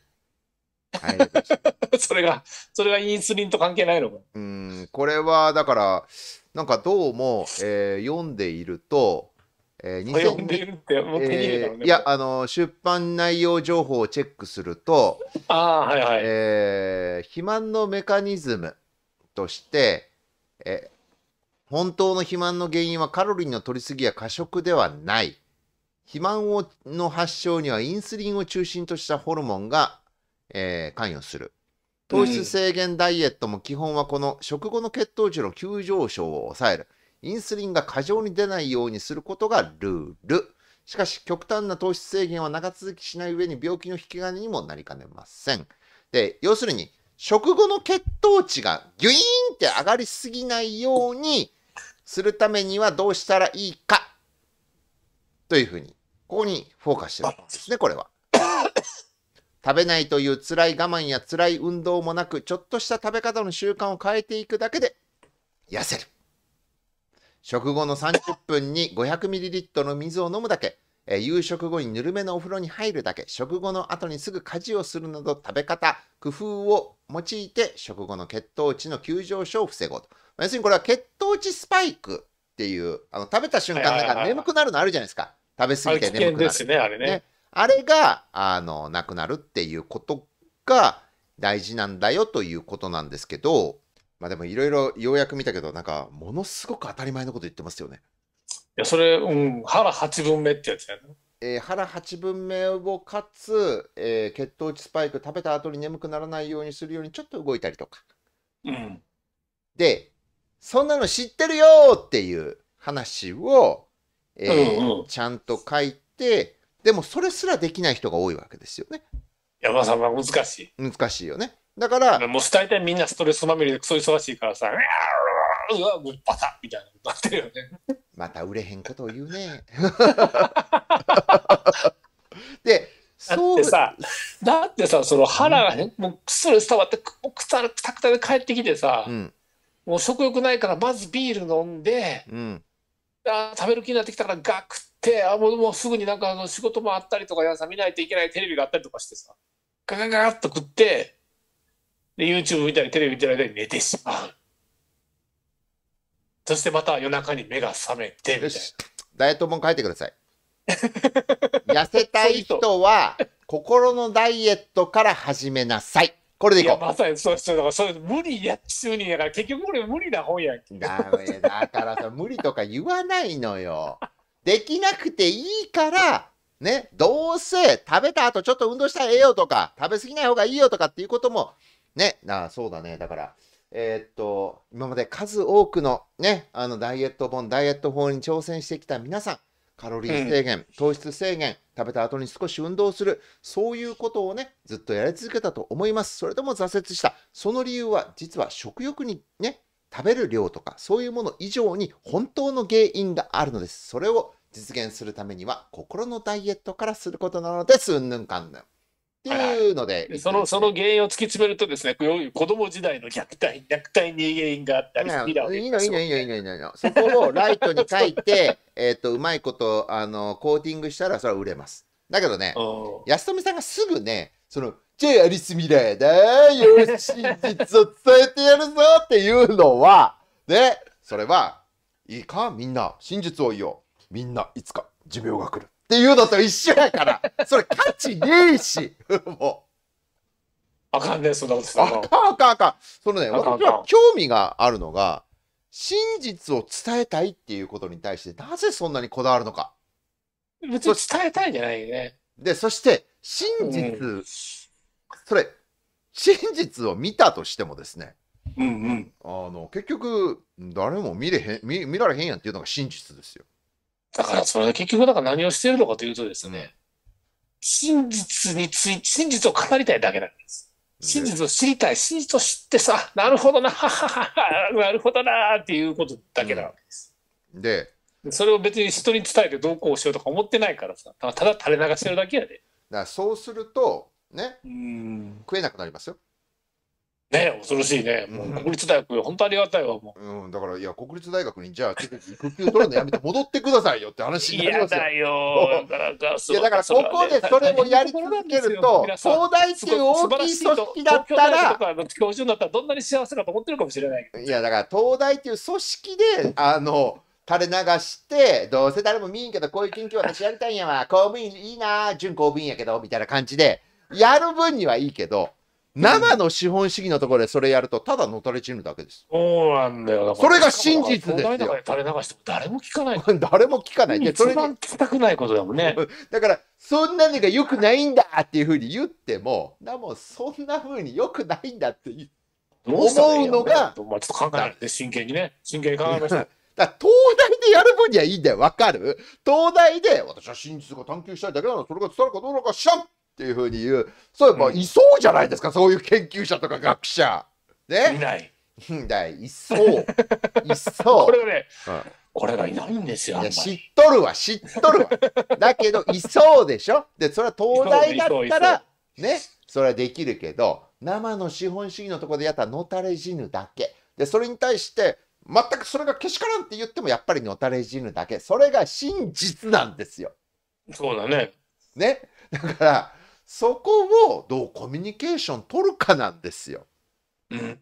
*laughs* それが、それがインスリンと関係ないのか。うん、これはだから、なんかどうも、えー、読んでいると、えー、読んでいるってもうね、えー、いやあの出版内容情報をチェックするとあ、はいはいえー、肥満のメカニズムとして、えー、本当の肥満の原因はカロリーの取りすぎや過食ではない肥満をの発症にはインスリンを中心としたホルモンが、えー、関与する糖質制限ダイエットも基本はこの食後の血糖値の急上昇を抑える。インスリンが過剰に出ないようにすることがルール。しかし、極端な糖質制限は長続きしない上に病気の引き金にもなりかねません。で、要するに、食後の血糖値がギュイーンって上がりすぎないようにするためにはどうしたらいいかというふうに、ここにフォーカスしてるんですね、これは。食べないという辛い我慢や辛い運動もなく、ちょっとした食べ方の習慣を変えていくだけで痩せる。食後の30分に 500ml の水を飲むだけ、え夕食後にぬるめのお風呂に入るだけ、食後の後にすぐ家事をするなど食べ方、工夫を用いて食後の血糖値の急上昇を防ごうと。要するにこれは血糖値スパイクっていう、あの食べた瞬間なんか眠くなるのあるじゃないですか。食べ過ぎて眠くなる。危険ですね、あれねねあれが、あの、なくなるっていうことが大事なんだよということなんですけど、まあでもいろいろようやく見たけど、なんか、ものすごく当たり前のこと言ってますよね。いや、それ、うん、腹8分目ってやつやな、ね。えー、腹8分目をかつ、えー、血糖値スパイク食べた後に眠くならないようにするようにちょっと動いたりとか。うん、でそんなの知ってるよっていう話を、えーうんうん、ちゃんと書いてでもそれすらできない人が多いわけですよね。山田さんは難しい。難しいよね。だから。もう大体みんなストレスまみれでクソ忙しいからさ、うわ、もうバタみたいななってるよね。また売れへんことを言うね。で、そう。だってさ、だってさ、その腹がね、もうストレス溜まって、もくたくたくたで帰ってきてさ、うん、もう食欲ないからまずビール飲んで、うん、あ食べる気になってきたからガク、あもうもうすぐになんかあの仕事もあったりとかさ、見ないといけないテレビがあったりとかしてさ、ガガガッと食って、で、YouTube 見たりテレビ見てる間に寝てしまう。そしてまた夜中に目が覚めてみたいな。ダイエット本書いてください。*laughs* 痩せたい人は心のダイエットから始めなさい。これでいこう。まさにそうそうだからそれ無理や中人やから結局これ無理な本やん。だめだからさ無理とか言わないのよ。できなくていいから、ね、どうせ食べた後ちょっと運動したらええよとか、食べ過ぎない方がいいよとかっていうことも、ね、あそうだね、だから、えー、っと、今まで数多くのね、あのダイエット本、ダイエット法に挑戦してきた皆さん、カロリー制限、糖質制限、食べた後に少し運動する、そういうことをね、ずっとやり続けたと思います。それでも挫折した。その理由は、実は食欲にね、食べる量とか、そういうもの以上に本当の原因があるのです。それを実現するためには心のダイエットからすることなのですうんぬんかんぬん。っていうので、そのその原因を突き詰めるとですね子供時代の虐待虐待に原因があったりいいのいいのいいのいいのいいのいいのそこをライトに書いてえっとうまいことあのコーティングしたらそれは売れますだけどね安富さんがすぐねその「J アリスミラーだよ真実を伝えてやるぞ」っていうのはねそれはいいかみんな真実を言おうみんないつか寿命が来るっていうのと一緒やからそれ価値ねえし *laughs* もう。あかんねそんなことあかんあかんあかん。そのね私は興味があるのが真実を伝えたいっていうことに対してなぜそんなにこだわるのか。別に伝えたいんじゃないよね。でそして真実、うん、それ真実を見たとしてもですね、うんうん、あの結局誰も見れへん見見られへんやんっていうのが真実ですよ。だから、それ結局、だから何をしているのかというとですね、真実につい、真実を語りたいだけなんです。真実を知りたい。真実を知ってさ、なるほどな、*laughs* なるほどな、っていうことだけなわけです。で、それを別に人に伝えてどうこうしようとか思ってないからさ、ただ垂れ流してるだけやで。だからそうすると、ね、食えなくなりますよ。ね恐ろしいね。もう国立大学、本当ありがたいわ、もう。うん、だから、いや、国立大学に、じゃあ、育休取るのやめて戻ってくださいよって話になりますよ。いやだよ、からいや、だから、ここでそれをやり続けると、東大っていう大きい組織だったら、教授だったらどんなに幸せかと思ってるかもしれないいや、だから、東大っていう組織で、あの、垂れ流して、どうせ誰も見んけど、こういう研究私やりたいんやわ、公務員いいな、準公務員やけど、みたいな感じで、やる分にはいいけど、生の資本主義のところでそれやると、ただのたれ散るだけです。そうなんだよ。だからそれが真実ですよ流しても誰も聞かない。*laughs* 誰も聞かない。そ一れ番聞きたくないことだもんね。*laughs* だから、そんなのが良くないんだっていうふうに言っても、なもそんなふうに良くないんだってうどういい思うのがまあ、ちょっと考えないで、真剣にね、真剣に考えました。*laughs* だ東大でやる分にはいいんだよ、わかる東大で、私は真実が探求したいだけなの、それが伝わるかどうかシャンっていうふうに言うそういえばいそうじゃないですか、うん、そういう研究者とか学者ねいないだいそういそうこれね、うん、これがいないんですよ知っとるわ知っとるわだけどいそうでしょでそれは東大だったらねそれはできるけど生の資本主義のところでやったらのたれ死ぬだけでそれに対して全くそれがけしからんって言ってもやっぱりのたれ死ぬだけそれが真実なんですよそうだねねだからそこをどうコミュニケーション取るかなんですよ。うん、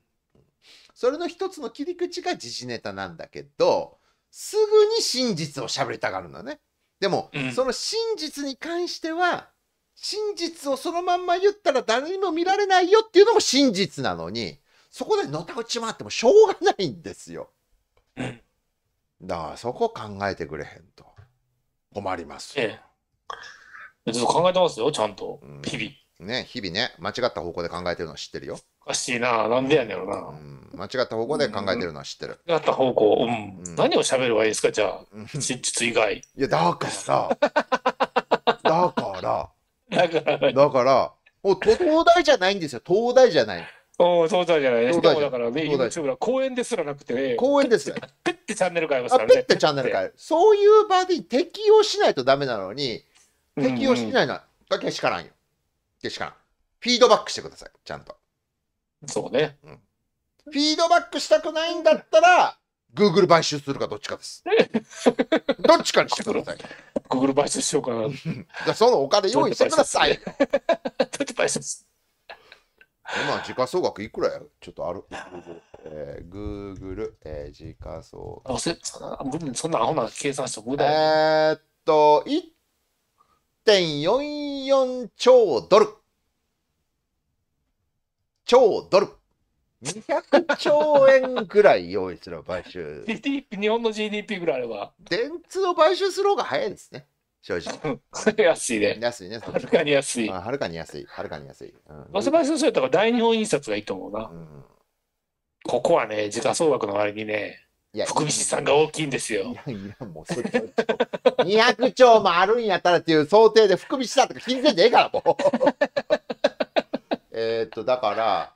それの一つの切り口が時事ネタなんだけどすぐに真実を喋りたがるのね。でも、うん、その真実に関しては真実をそのまんま言ったら誰にも見られないよっていうのも真実なのにそこでのたうち回ってもしょうがないんですよ。うん、だからそこ考えてくれへんと困ります。ええょっと考えてますよ、ちゃんと。うん日々。ね、日々ね、間違った方向で考えてるのは知ってるよ。おかしいな。なんでやねんな。うん、間違った方向で考えてるのは知ってる。違った方向。うん。うん何を喋ればいいですか、じゃあ。真実以外。いや、だからさ、*laughs* だかだから、だから、もう東大じゃないんですよ、東大じゃない。うん、そうじゃないでだからね、そうだは公園ですらなくてね、公園ですよ。ペッてチャンネル変えますからね。ペッてチャンネル変える。そういう場に適用しないとダメなのに、適用してないのだけしからんよ。でしかフィードバックしてください、ちゃんと。そうね。うん、フィードバックしたくないんだったら、Google 買収するかどっちかです。*laughs* どっちかにしてください。Google 買収しようかな。じゃそのお金用意してください。どっち買収す今、時価総額いくらやちょっとある。えー、Google、えー、時価総額。あ、そんな、そんなアホな計算してくで。えー、っと、1.44兆ドル。超ドル。200兆円ぐらい用意すれば買収。GDP 日本の GDP ぐらいあれば。電通を買収する方が早いですね。正直。*laughs* 安いね。安いね。はるかに安い。はるかに安い。はるかに安い。マスバイスそうやったら大日本印刷がいいと思うな。うん、ここはね、時価総額の割にね、いや、福西さんが大きいんですよ。いやいや、もうそれ、200兆もあるんやったらっていう想定で、福西さんとか気にせんでええから、もう。*laughs* えっと、だから、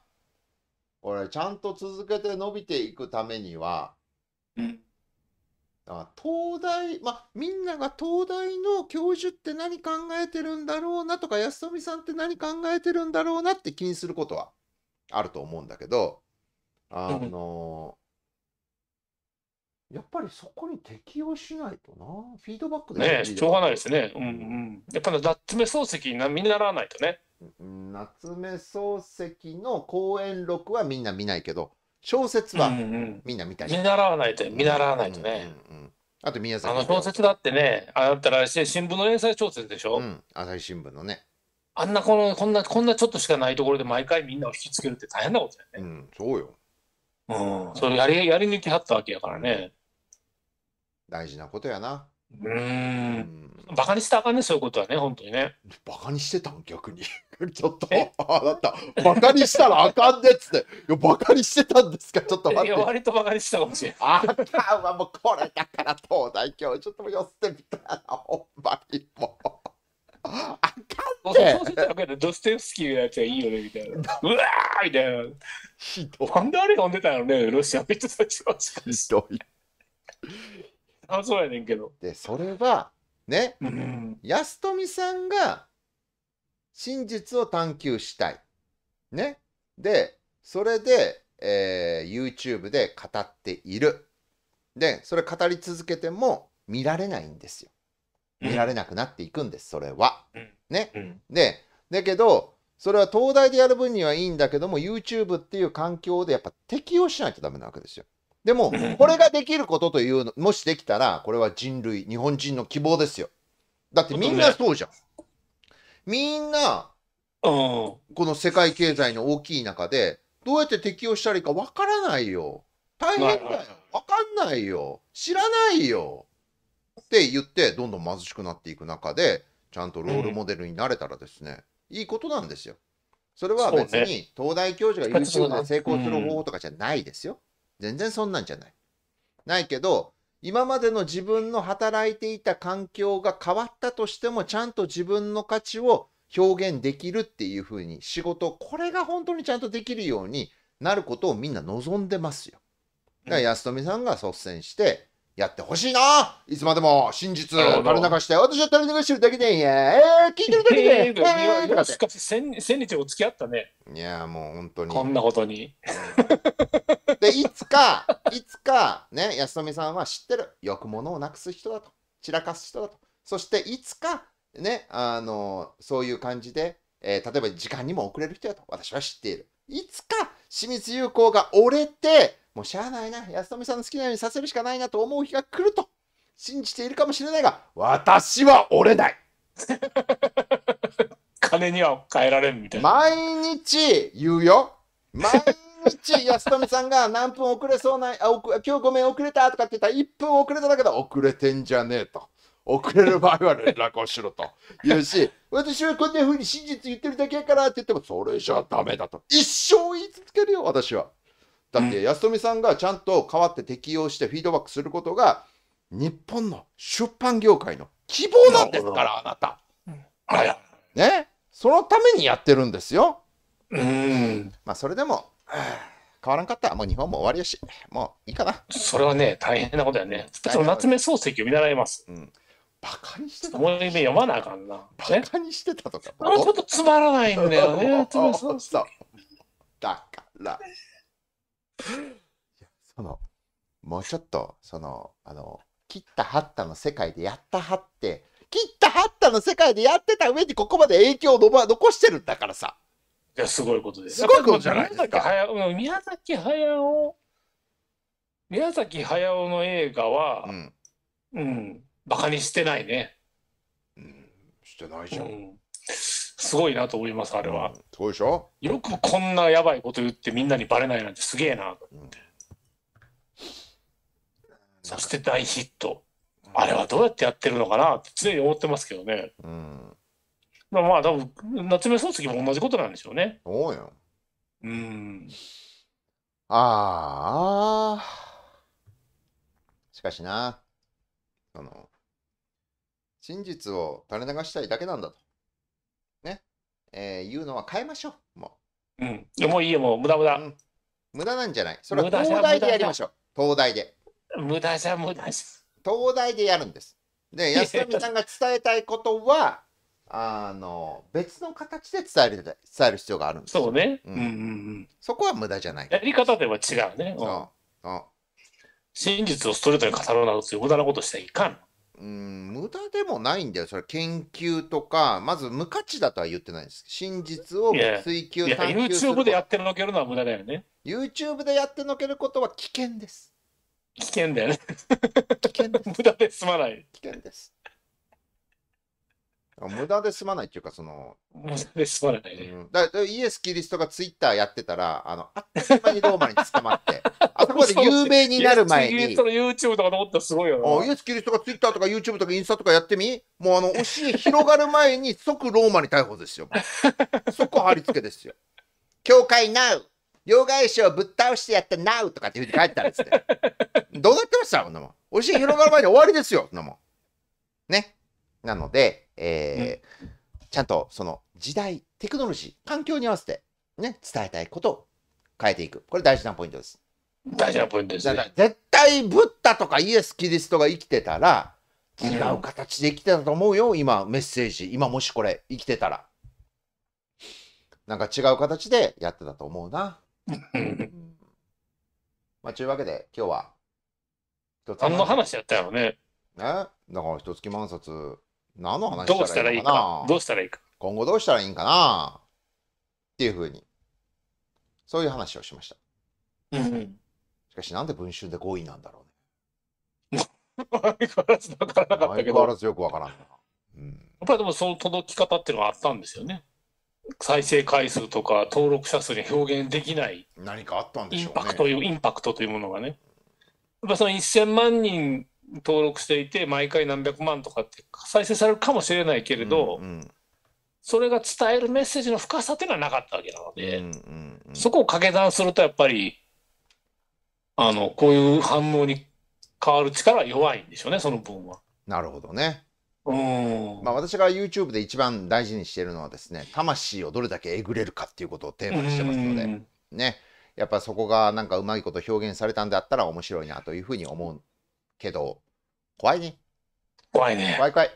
これ、ちゃんと続けて伸びていくためには、うんあ東大、まあ、みんなが東大の教授って何考えてるんだろうなとか安富さんって何考えてるんだろうなって気にすることはあると思うんだけどあのやっぱりそこに適応しないとな、フィードバックだね、しょうがないですね。うんうん。やっぱり夏目漱石な見習わないとね。夏目漱石の講演録はみんな見ないけど、小説はみんな見たい、うんうん、見習わないと、見習わないとね。うんあと宮崎あの小説だってね、あだったら新聞の連載小説でしょ。うん、朝日新聞のね。あんなこのこんなこんなちょっとしかないところで毎回みんなを引きつけるって大変なことだよね。うん、そうよ。うん、それやりやり抜きはったわけやからね。大事なことやな。うーん。バカにしたらあかんね、そういうことはね、本当にね。バカにしてたん逆に。*laughs* ちょっと、あなた、バカにしたらあかんでっつって。いや、バカにしてたんですかちょっとい待っや、割とバカにしてたかもしれない。*laughs* あかんはもうこれだから東大教授と寄せてみたら、ほんまにもう。あかんうねあかんドステフスキーのやつがいいよね、みたいな。*laughs* うわーみたいな。ひどい。なんであれ読んでたのね、ロシアッ人たちは。しかひどい。あそうやねんけど。でそれはね、うん、安富さんが真実を探求したい。ね。でそれで、えー、YouTube で語っている。でそれ語り続けても見られないんですよ。見られなくなっていくんです、それは。ね。でだけどそれは東大でやる分にはいいんだけども YouTube っていう環境でやっぱ適応しないとダメなわけですよ。でも、*laughs* これができることというの、もしできたら、これは人類、日本人の希望ですよ。だってみんなそうじゃん。みんな、この世界経済の大きい中で、どうやって適用したらいいかわからないよ。大変だよ。わかんないよ。知らないよ。って言って、どんどん貧しくなっていく中で、ちゃんとロールモデルになれたらですね、いいことなんですよ。それは別に、東大教授が y o u うな成功する方法とかじゃないですよ。全然そんなんじゃない。ないけど、今までの自分の働いていた環境が変わったとしても、ちゃんと自分の価値を表現できるっていうふうに仕事、これが本当にちゃんとできるようになることをみんな望んでますよ。だから安富さんが率先してやってほしいないつまでも真実垂れ流して、私は垂れ流してるだけでい *laughs* いや、えー、聞いてるだけで、いー、えー、しかし千日お付き合ったね。いや、もう本当に。こんなことに。で、いつか、いつか、ね、安富さんは知ってる。欲物をなくす人だと。散らかす人だと。そして、いつか、ね、あの、そういう感じで、えー、例えば時間にも遅れる人だと。私は知っている。いつか、清水友好が折れて、もうしゃあないな、安富さんの好きなようにさせるしかないなと思う日が来ると信じているかもしれないが、私は折れない。*laughs* 金には変えられんみたいな。毎日言うよ。毎安富さんが何分遅れそうなあ今日ごめん遅れたとかって言ったら1分遅れただけだ遅れてんじゃねえと。遅れる場合は連絡をしろと言うし、*laughs* 私はこんな風に真実言ってるだけやからって言っても、それじゃダメだと。一生言い続けるよ、私は。だって、安富さんがちゃんと変わって適用してフィードバックすることが、日本の出版業界の希望なんですから、あなた。あら。ね。そのためにやってるんですよ。うん。まあ、それでも、変わらんかった。もう日本も終わりやし、もういいかな。それはね、大変なことやね。その夏目漱石を見習います。うん。バカにしてた。もう夢読まなあかんな。バカにしてたとか。もうちょっとつまらないんだよね、夏目漱石。だから。いやその、もうちょっと、その、あの、切ったはったの世界でやったはって、切ったはったの世界でやってた上にここまで影響をば残してるんだからさ。や、すごいことです。すごいことじゃないですか。宮崎駿、宮崎駿の映画は、うん、うん、バカにしてないね。うん、してないじゃん。うんすごいなと思います、あれは。すごいでしょよくこんなやばいこと言ってみんなにばれないなんてすげえなと思って。そして大ヒット。あれはどうやってやってるのかなって常に思ってますけどね。うん。まあ、まあ、多分夏目漱石も同じことなんでしょうね。そうよ。うん。ああ。しかしな、その、真実を垂れ流したいだけなんだと。ね。えー、言うのは変えましょう。もう。うん。いもういいよ、もう無駄無駄、うん。無駄なんじゃない。それは東大でやりましょう。東大で。無駄じゃ無駄じゃ。東大でやるんです。で、安富さんが伝えたいことは、あの別の形で伝える伝える必要があるんですよ。そうね。うんうんうん、そこは無駄じゃない。やり方では違うね。うん、真実をストレートに語るなど無駄なことしてはいかん。うん、無駄でもないんだよ。それ研究とか、まず無価値だとは言ってないです。真実を追求探求する。YouTube でやってのけるのは無駄だよね。YouTube でやってのけることは危険です。危険だよね。危険無駄で済まない。危険です。無駄で済まないっていうか、その。無駄で済まないね。うん、だイエス・キリストがツイッターやってたら、あの、あっという間にローマに捕まって、*laughs* あそこで有名になる前に。イエス・キリストの YouTube とか残ったらすごいよイエス・キリストがツイッターとか YouTube とかインスタとかやってみもうあの、推しに広がる前に即ローマに逮捕ですよ。そこ貼り付けですよ。教会 NOW! 両替商ぶっ倒してやった NOW! とかっていうふうにたんですって。どうなってましたこんなもん。推しに広がる前に終わりですよ、こんなもん。ね。なので、えー、ちゃんとその時代、テクノロジー、環境に合わせて、ね、伝えたいことを変えていく。これ大事なポイントです。大事なポイントです、ね、絶対ブッダとかイエス・キリストが生きてたら、違う形で生きてたと思うよ、うん、今、メッセージ。今もしこれ、生きてたら。なんか違う形でやってたと思うな。*laughs* まあ、というわけで、今日は。何の話やったやろね。ねだから、一月万冊。何の話どうしたらいいかどうしたらいいか今後どうしたらいいんかなっていうふうにそういう話をしました、しかしなんで文春で5位なんだろうね相変わらず分からなかったけど相変わらずよく分からんうん、やっぱりでもその届き方っていうのはあったんですよね再生回数とか登録者数に表現できない何かあったんでしょう、ね、インパクトというインパクトというものがねやっぱその1000万人登録していて毎回何百万とかって再生されるかもしれないけれど、うんうん、それが伝えるメッセージの深さっていうのはなかったわけなので、うんうんうん、そこを掛け算するとやっぱりあのこういう反応に変わる力は弱いんでしょうねその分は。なるほどね。うんまあ、私が YouTube で一番大事にしているのはですね魂をどれだけえぐれるかっていうことをテーマにしてますので、ねやっぱそこがなんかうまいこと表現されたんであったら面白いなというふうに思うけど怖いね怖いね怖い怖い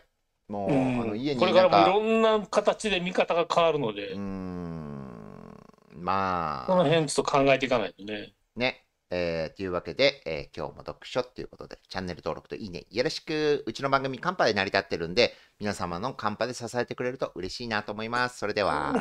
もう、うん、あの家にこれからもいろんな形で見方が変わるのでうんまあこの辺ちょっと考えていかないとねねえー、というわけで、えー、今日も読書ということで、チャンネル登録といいね、よろしく、うちの番組、カンパで成り立ってるんで、皆様のカンパで支えてくれると嬉しいなと思います。それでは。